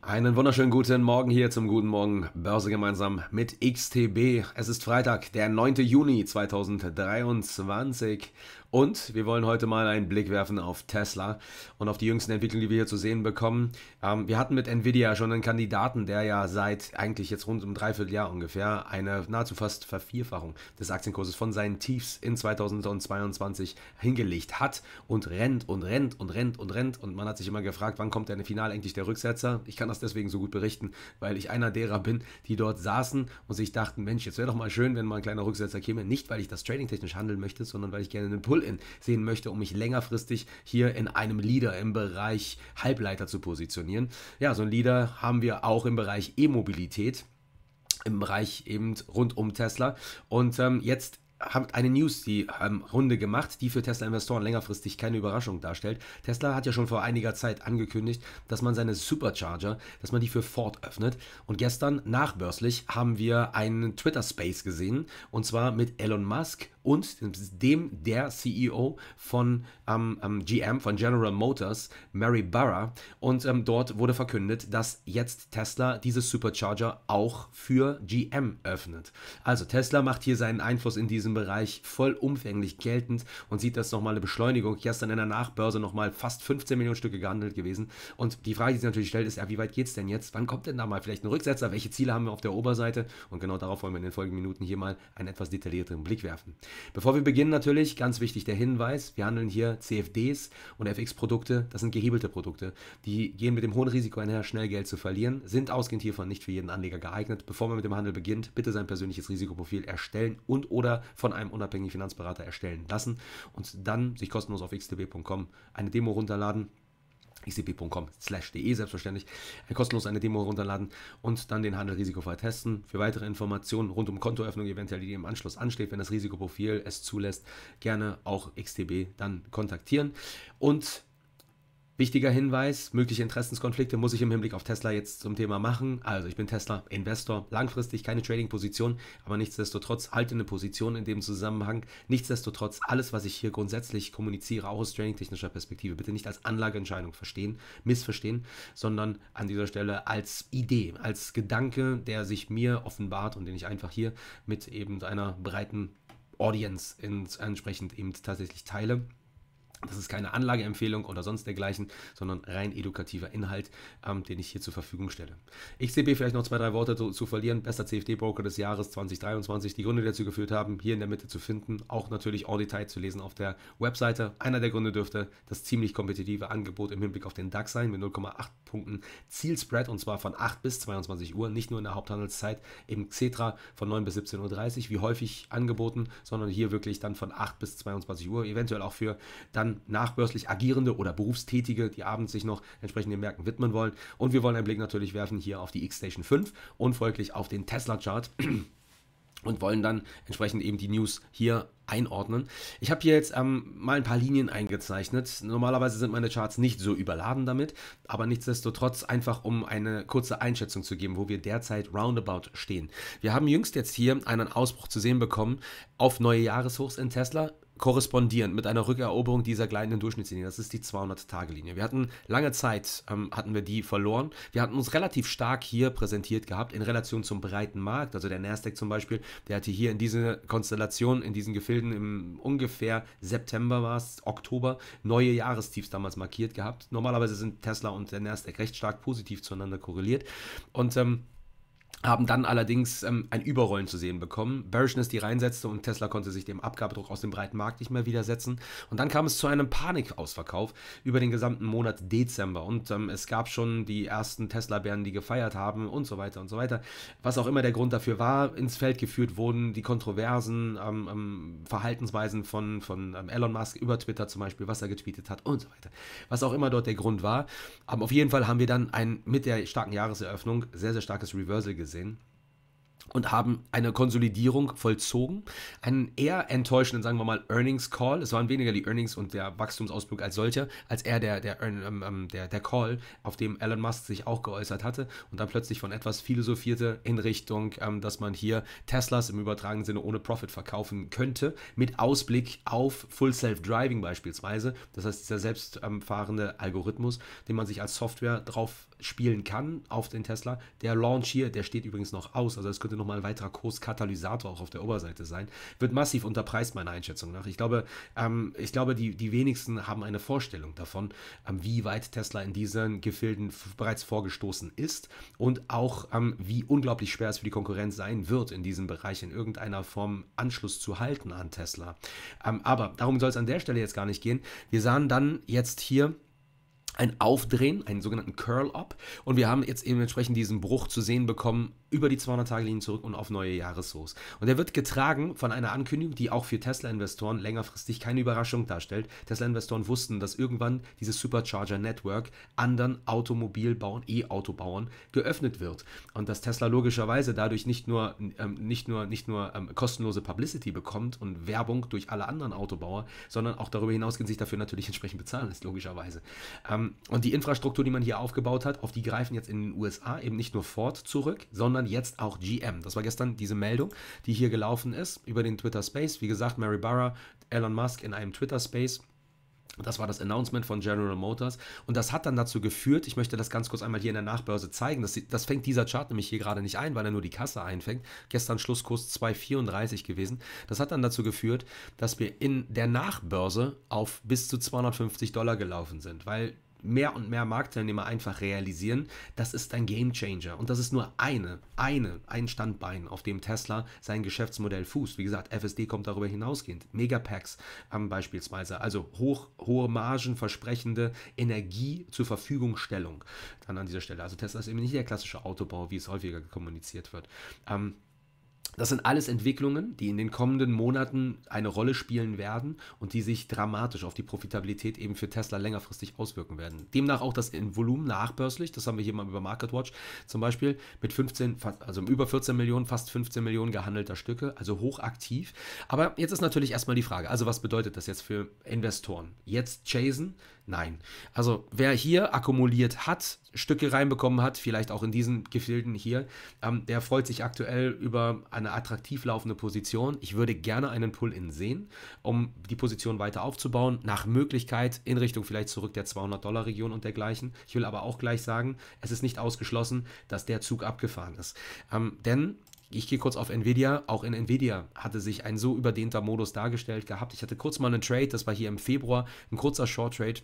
Einen wunderschönen guten Morgen hier zum Guten Morgen Börse gemeinsam mit XTB. Es ist Freitag, der 9. Juni 2023 und wir wollen heute mal einen Blick werfen auf Tesla und auf die jüngsten Entwicklungen, die wir hier zu sehen bekommen. Ähm, wir hatten mit Nvidia schon einen Kandidaten, der ja seit eigentlich jetzt rund um dreiviertel Jahr ungefähr eine nahezu fast Vervierfachung des Aktienkurses von seinen Tiefs in 2022 hingelegt hat und rennt und rennt und rennt und rennt. Und man hat sich immer gefragt, wann kommt denn final eigentlich der Rücksetzer? Ich kann das deswegen so gut berichten, weil ich einer derer bin, die dort saßen und sich dachten, Mensch, jetzt wäre doch mal schön, wenn mal ein kleiner Rücksetzer käme. Nicht, weil ich das tradingtechnisch handeln möchte, sondern weil ich gerne einen Pull pull sehen möchte, um mich längerfristig hier in einem Leader im Bereich Halbleiter zu positionieren. Ja, so ein Leader haben wir auch im Bereich E-Mobilität im Bereich eben rund um Tesla. Und ähm, jetzt hat eine News die ähm, Runde gemacht, die für Tesla-Investoren längerfristig keine Überraschung darstellt. Tesla hat ja schon vor einiger Zeit angekündigt, dass man seine Supercharger, dass man die für Ford öffnet. Und gestern nachbörslich haben wir einen Twitter-Space gesehen, und zwar mit Elon Musk und dem der CEO von ähm, GM, ähm, von General Motors, Mary Barra. Und ähm, dort wurde verkündet, dass jetzt Tesla diese Supercharger auch für GM öffnet. Also Tesla macht hier seinen Einfluss in diesem Bereich vollumfänglich geltend und sieht das nochmal eine Beschleunigung. Gestern in der Nachbörse nochmal fast 15 Millionen Stücke gehandelt gewesen. Und die Frage, die sich natürlich stellt, ist, ja, wie weit geht es denn jetzt? Wann kommt denn da mal vielleicht ein Rücksetzer? Welche Ziele haben wir auf der Oberseite? Und genau darauf wollen wir in den folgenden Minuten hier mal einen etwas detaillierteren Blick werfen. Bevor wir beginnen natürlich, ganz wichtig der Hinweis, wir handeln hier CFDs und FX-Produkte, das sind gehebelte Produkte. Die gehen mit dem hohen Risiko einher, schnell Geld zu verlieren, sind ausgehend hiervon nicht für jeden Anleger geeignet. Bevor man mit dem Handel beginnt, bitte sein persönliches Risikoprofil erstellen und oder von einem unabhängigen Finanzberater erstellen lassen und dann sich kostenlos auf xtb.com eine Demo runterladen icp.com slash de selbstverständlich, kostenlos eine Demo runterladen und dann den Handel risikofrei testen. Für weitere Informationen rund um Kontoöffnung, eventuell die im Anschluss ansteht, wenn das Risikoprofil es zulässt, gerne auch XTB dann kontaktieren. Und Wichtiger Hinweis, mögliche Interessenskonflikte muss ich im Hinblick auf Tesla jetzt zum Thema machen. Also ich bin Tesla-Investor, langfristig keine Trading-Position, aber nichtsdestotrotz halte eine Position in dem Zusammenhang. Nichtsdestotrotz, alles, was ich hier grundsätzlich kommuniziere, auch aus trading-technischer Perspektive, bitte nicht als Anlageentscheidung verstehen, missverstehen, sondern an dieser Stelle als Idee, als Gedanke, der sich mir offenbart und den ich einfach hier mit eben einer breiten Audience entsprechend eben tatsächlich teile. Das ist keine Anlageempfehlung oder sonst dergleichen, sondern rein edukativer Inhalt, ähm, den ich hier zur Verfügung stelle. XTB vielleicht noch zwei, drei Worte zu, zu verlieren. Bester CFD-Broker des Jahres 2023. Die Gründe, die dazu geführt haben, hier in der Mitte zu finden. Auch natürlich all detail zu lesen auf der Webseite. Einer der Gründe dürfte das ziemlich kompetitive Angebot im Hinblick auf den DAX sein mit 0,8 Punkten Zielspread und zwar von 8 bis 22 Uhr. Nicht nur in der Haupthandelszeit im Xetra von 9 bis 17.30 Uhr, wie häufig angeboten, sondern hier wirklich dann von 8 bis 22 Uhr. Eventuell auch für dann dann nachbörslich agierende oder Berufstätige, die abends sich noch entsprechend den Märkten widmen wollen. Und wir wollen einen Blick natürlich werfen hier auf die X-Station 5 und folglich auf den Tesla-Chart. und wollen dann entsprechend eben die News hier einordnen. Ich habe hier jetzt ähm, mal ein paar Linien eingezeichnet. Normalerweise sind meine Charts nicht so überladen damit, aber nichtsdestotrotz einfach, um eine kurze Einschätzung zu geben, wo wir derzeit roundabout stehen. Wir haben jüngst jetzt hier einen Ausbruch zu sehen bekommen auf neue Jahreshochs in Tesla, korrespondierend mit einer Rückeroberung dieser gleitenden Durchschnittslinie. Das ist die 200-Tage-Linie. Wir hatten lange Zeit, ähm, hatten wir die verloren. Wir hatten uns relativ stark hier präsentiert gehabt in Relation zum breiten Markt. Also der Nasdaq zum Beispiel, der hatte hier in diese Konstellation, in diesen Gefilden im ungefähr September war es, Oktober, neue Jahrestiefs damals markiert gehabt. Normalerweise sind Tesla und der Nasdaq recht stark positiv zueinander korreliert. Und ähm, haben dann allerdings ähm, ein Überrollen zu sehen bekommen. Berishness die reinsetzte und Tesla konnte sich dem Abgabedruck aus dem breiten Markt nicht mehr widersetzen. Und dann kam es zu einem Panikausverkauf über den gesamten Monat Dezember. Und ähm, es gab schon die ersten Tesla-Bären, die gefeiert haben und so weiter und so weiter. Was auch immer der Grund dafür war, ins Feld geführt wurden die kontroversen ähm, ähm Verhaltensweisen von, von ähm, Elon Musk über Twitter zum Beispiel, was er getweetet hat und so weiter. Was auch immer dort der Grund war. Aber auf jeden Fall haben wir dann ein mit der starken Jahreseröffnung sehr, sehr starkes Reversal gesehen. 2013 und haben eine Konsolidierung vollzogen, einen eher enttäuschenden, sagen wir mal, Earnings Call. Es waren weniger die Earnings und der Wachstumsausblick als solcher, als eher der, der, ähm, ähm, ähm, der, der Call, auf dem Elon Musk sich auch geäußert hatte und dann plötzlich von etwas philosophierte in Richtung, ähm, dass man hier Teslas im übertragenen Sinne ohne Profit verkaufen könnte, mit Ausblick auf Full Self Driving beispielsweise. Das heißt, dieser selbstfahrende ähm, Algorithmus, den man sich als Software drauf spielen kann auf den Tesla. Der Launch hier, der steht übrigens noch aus, also es könnte nochmal ein weiterer Kurskatalysator auch auf der Oberseite sein. Wird massiv unterpreist, meiner Einschätzung nach. Ich glaube, ähm, ich glaube die, die wenigsten haben eine Vorstellung davon, ähm, wie weit Tesla in diesen Gefilden bereits vorgestoßen ist und auch ähm, wie unglaublich schwer es für die Konkurrenz sein wird, in diesem Bereich in irgendeiner Form Anschluss zu halten an Tesla. Ähm, aber darum soll es an der Stelle jetzt gar nicht gehen. Wir sahen dann jetzt hier ein Aufdrehen, einen sogenannten Curl-Up. Und wir haben jetzt eben entsprechend diesen Bruch zu sehen bekommen über die 200-Tage-Linie zurück und auf neue Jahreshochs. Und der wird getragen von einer Ankündigung, die auch für Tesla-Investoren längerfristig keine Überraschung darstellt. Tesla-Investoren wussten, dass irgendwann dieses Supercharger-Network anderen Automobilbauern, E-Autobauern geöffnet wird. Und dass Tesla logischerweise dadurch nicht nur, ähm, nicht nur, nicht nur ähm, kostenlose Publicity bekommt und Werbung durch alle anderen Autobauer, sondern auch darüber hinaus sich dafür natürlich entsprechend bezahlen lässt, logischerweise. Ähm, ähm, und die Infrastruktur, die man hier aufgebaut hat, auf die greifen jetzt in den USA eben nicht nur Ford zurück, sondern jetzt auch GM. Das war gestern diese Meldung, die hier gelaufen ist über den Twitter Space. Wie gesagt, Mary Barra, Elon Musk in einem Twitter Space. Das war das Announcement von General Motors. Und das hat dann dazu geführt, ich möchte das ganz kurz einmal hier in der Nachbörse zeigen. Das, das fängt dieser Chart nämlich hier gerade nicht ein, weil er nur die Kasse einfängt. Gestern Schlusskurs 2,34 gewesen. Das hat dann dazu geführt, dass wir in der Nachbörse auf bis zu 250 Dollar gelaufen sind, weil mehr und mehr Marktteilnehmer einfach realisieren, das ist ein Game Changer. Und das ist nur eine, eine, ein Standbein, auf dem Tesla sein Geschäftsmodell fußt. Wie gesagt, FSD kommt darüber hinausgehend. Megapacks haben beispielsweise, also hoch, hohe Margen versprechende Energie zur Verfügungstellung. Dann an dieser Stelle. Also Tesla ist eben nicht der klassische Autobau, wie es häufiger kommuniziert wird. Ähm, das sind alles Entwicklungen, die in den kommenden Monaten eine Rolle spielen werden und die sich dramatisch auf die Profitabilität eben für Tesla längerfristig auswirken werden. Demnach auch das in Volumen nachbörslich, das haben wir hier mal über MarketWatch zum Beispiel, mit 15, also über 14 Millionen, fast 15 Millionen gehandelter Stücke, also hochaktiv. Aber jetzt ist natürlich erstmal die Frage, also was bedeutet das jetzt für Investoren? Jetzt chasen, Nein. Also wer hier akkumuliert hat, Stücke reinbekommen hat, vielleicht auch in diesen Gefilden hier, ähm, der freut sich aktuell über eine attraktiv laufende Position. Ich würde gerne einen Pull-in sehen, um die Position weiter aufzubauen, nach Möglichkeit in Richtung vielleicht zurück der 200-Dollar-Region und dergleichen. Ich will aber auch gleich sagen, es ist nicht ausgeschlossen, dass der Zug abgefahren ist. Ähm, denn ich gehe kurz auf Nvidia. Auch in Nvidia hatte sich ein so überdehnter Modus dargestellt gehabt. Ich hatte kurz mal einen Trade, das war hier im Februar, ein kurzer Short Trade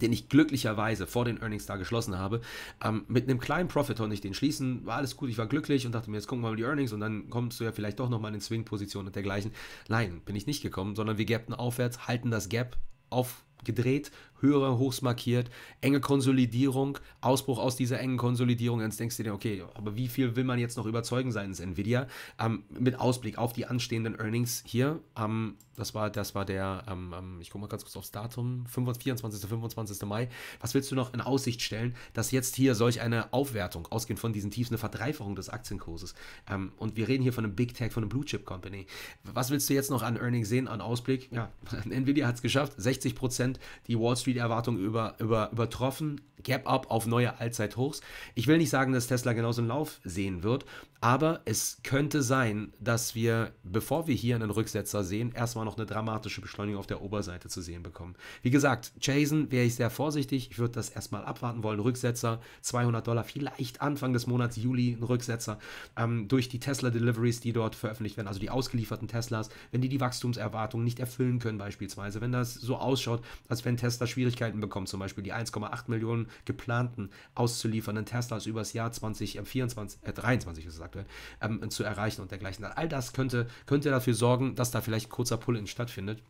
den ich glücklicherweise vor den Earnings da geschlossen habe. Ähm, mit einem kleinen Profit konnte ich den schließen, war alles gut, ich war glücklich und dachte mir, jetzt gucken wir mal die Earnings und dann kommst du ja vielleicht doch nochmal in swing position und dergleichen. Nein, bin ich nicht gekommen, sondern wir gapten aufwärts, halten das Gap aufgedreht höhere Hochs markiert, enge Konsolidierung, Ausbruch aus dieser engen Konsolidierung. Jetzt denkst du dir, okay, aber wie viel will man jetzt noch überzeugen seitens Nvidia? Ähm, mit Ausblick auf die anstehenden Earnings hier, ähm, das war, das war der, ähm, ähm ich gucke mal ganz kurz aufs Datum, 25, 24. 25. Mai. Was willst du noch in Aussicht stellen, dass jetzt hier solch eine Aufwertung, ausgehend von diesen Tiefs, eine Verdreifachung des Aktienkurses ähm, und wir reden hier von einem Big Tech, von einem Blue Chip Company. Was willst du jetzt noch an Earnings sehen, an Ausblick? Ja, Nvidia hat es geschafft, 60 Prozent die Wall Street die Erwartungen über, über, übertroffen. Gap Up auf neue Allzeithochs. Ich will nicht sagen, dass Tesla genauso einen Lauf sehen wird, aber es könnte sein, dass wir, bevor wir hier einen Rücksetzer sehen, erstmal noch eine dramatische Beschleunigung auf der Oberseite zu sehen bekommen. Wie gesagt, Jason wäre ich sehr vorsichtig. Ich würde das erstmal abwarten wollen. Rücksetzer 200 Dollar, vielleicht Anfang des Monats Juli ein Rücksetzer. Ähm, durch die Tesla Deliveries, die dort veröffentlicht werden, also die ausgelieferten Teslas, wenn die die Wachstumserwartungen nicht erfüllen können beispielsweise, wenn das so ausschaut, als wenn Tesla Schwierigkeiten bekommen, zum Beispiel die 1,8 Millionen geplanten auszuliefernden Teslas übers Jahr 2024, äh, 23 ist es aktuell, ähm, zu erreichen und dergleichen. All das könnte, könnte dafür sorgen, dass da vielleicht ein kurzer Pull-in stattfindet.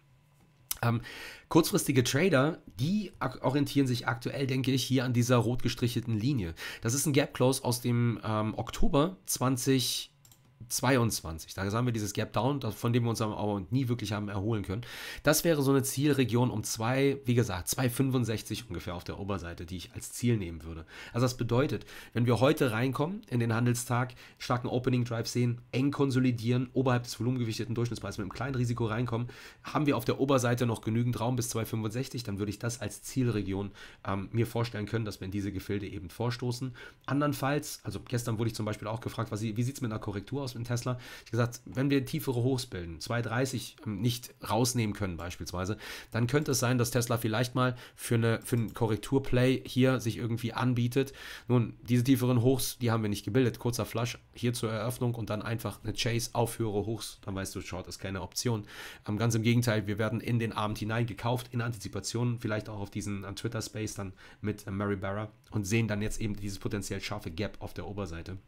Ähm, kurzfristige Trader, die orientieren sich aktuell, denke ich, hier an dieser rot gestrichelten Linie. Das ist ein Gap Close aus dem ähm, Oktober 2020. 22. Da haben wir dieses Gap Down, von dem wir uns aber nie wirklich haben erholen können. Das wäre so eine Zielregion um 2, wie gesagt, 2,65 ungefähr auf der Oberseite, die ich als Ziel nehmen würde. Also das bedeutet, wenn wir heute reinkommen in den Handelstag, starken Opening Drive sehen, eng konsolidieren, oberhalb des volumengewichteten Durchschnittspreises mit einem kleinen Risiko reinkommen, haben wir auf der Oberseite noch genügend Raum bis 2,65, dann würde ich das als Zielregion ähm, mir vorstellen können, dass wir in diese Gefilde eben vorstoßen. Andernfalls, also gestern wurde ich zum Beispiel auch gefragt, was, wie sieht es mit einer Korrektur aus? in Tesla, ich gesagt, wenn wir tiefere Hochs bilden, 2,30 ähm, nicht rausnehmen können beispielsweise, dann könnte es sein, dass Tesla vielleicht mal für, eine, für einen Korrekturplay hier sich irgendwie anbietet. Nun, diese tieferen Hochs, die haben wir nicht gebildet. Kurzer Flush hier zur Eröffnung und dann einfach eine Chase auf höhere Hochs. Dann weißt du, Short ist keine Option. Ähm, ganz im Gegenteil, wir werden in den Abend hinein gekauft, in Antizipation, vielleicht auch auf diesen Twitter-Space dann mit äh, Mary Barra und sehen dann jetzt eben dieses potenziell scharfe Gap auf der Oberseite.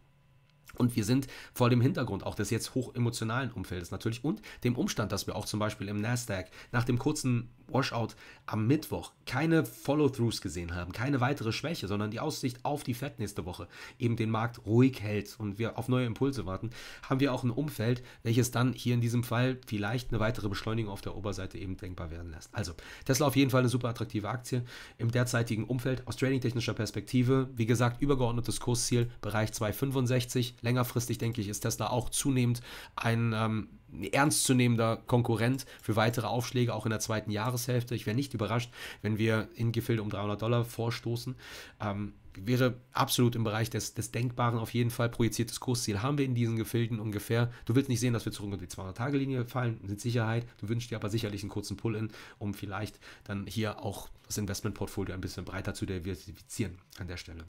Und wir sind vor dem Hintergrund auch des jetzt hochemotionalen Umfeldes natürlich und dem Umstand, dass wir auch zum Beispiel im Nasdaq nach dem kurzen Washout am Mittwoch keine Follow-throughs gesehen haben, keine weitere Schwäche, sondern die Aussicht auf die Fed nächste Woche eben den Markt ruhig hält und wir auf neue Impulse warten, haben wir auch ein Umfeld, welches dann hier in diesem Fall vielleicht eine weitere Beschleunigung auf der Oberseite eben denkbar werden lässt. Also Tesla auf jeden Fall eine super attraktive Aktie im derzeitigen Umfeld aus trading-technischer Perspektive. Wie gesagt, übergeordnetes Kursziel Bereich 265. Längerfristig denke ich, ist Tesla auch zunehmend ein ähm, ernstzunehmender Konkurrent für weitere Aufschläge, auch in der zweiten Jahreshälfte. Ich wäre nicht überrascht, wenn wir in Gefilde um 300 Dollar vorstoßen. Ähm, wäre absolut im Bereich des, des Denkbaren auf jeden Fall. Projiziertes Kursziel haben wir in diesen Gefilden ungefähr. Du willst nicht sehen, dass wir zurück unter die 200-Tage-Linie fallen, mit Sicherheit. Du wünschst dir aber sicherlich einen kurzen Pull-In, um vielleicht dann hier auch das Investmentportfolio ein bisschen breiter zu diversifizieren an der Stelle.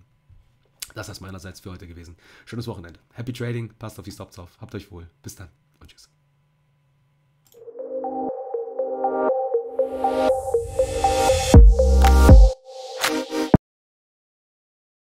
Das ist meinerseits für heute gewesen. Schönes Wochenende. Happy Trading, passt auf die Stops auf, habt euch wohl. Bis dann und tschüss.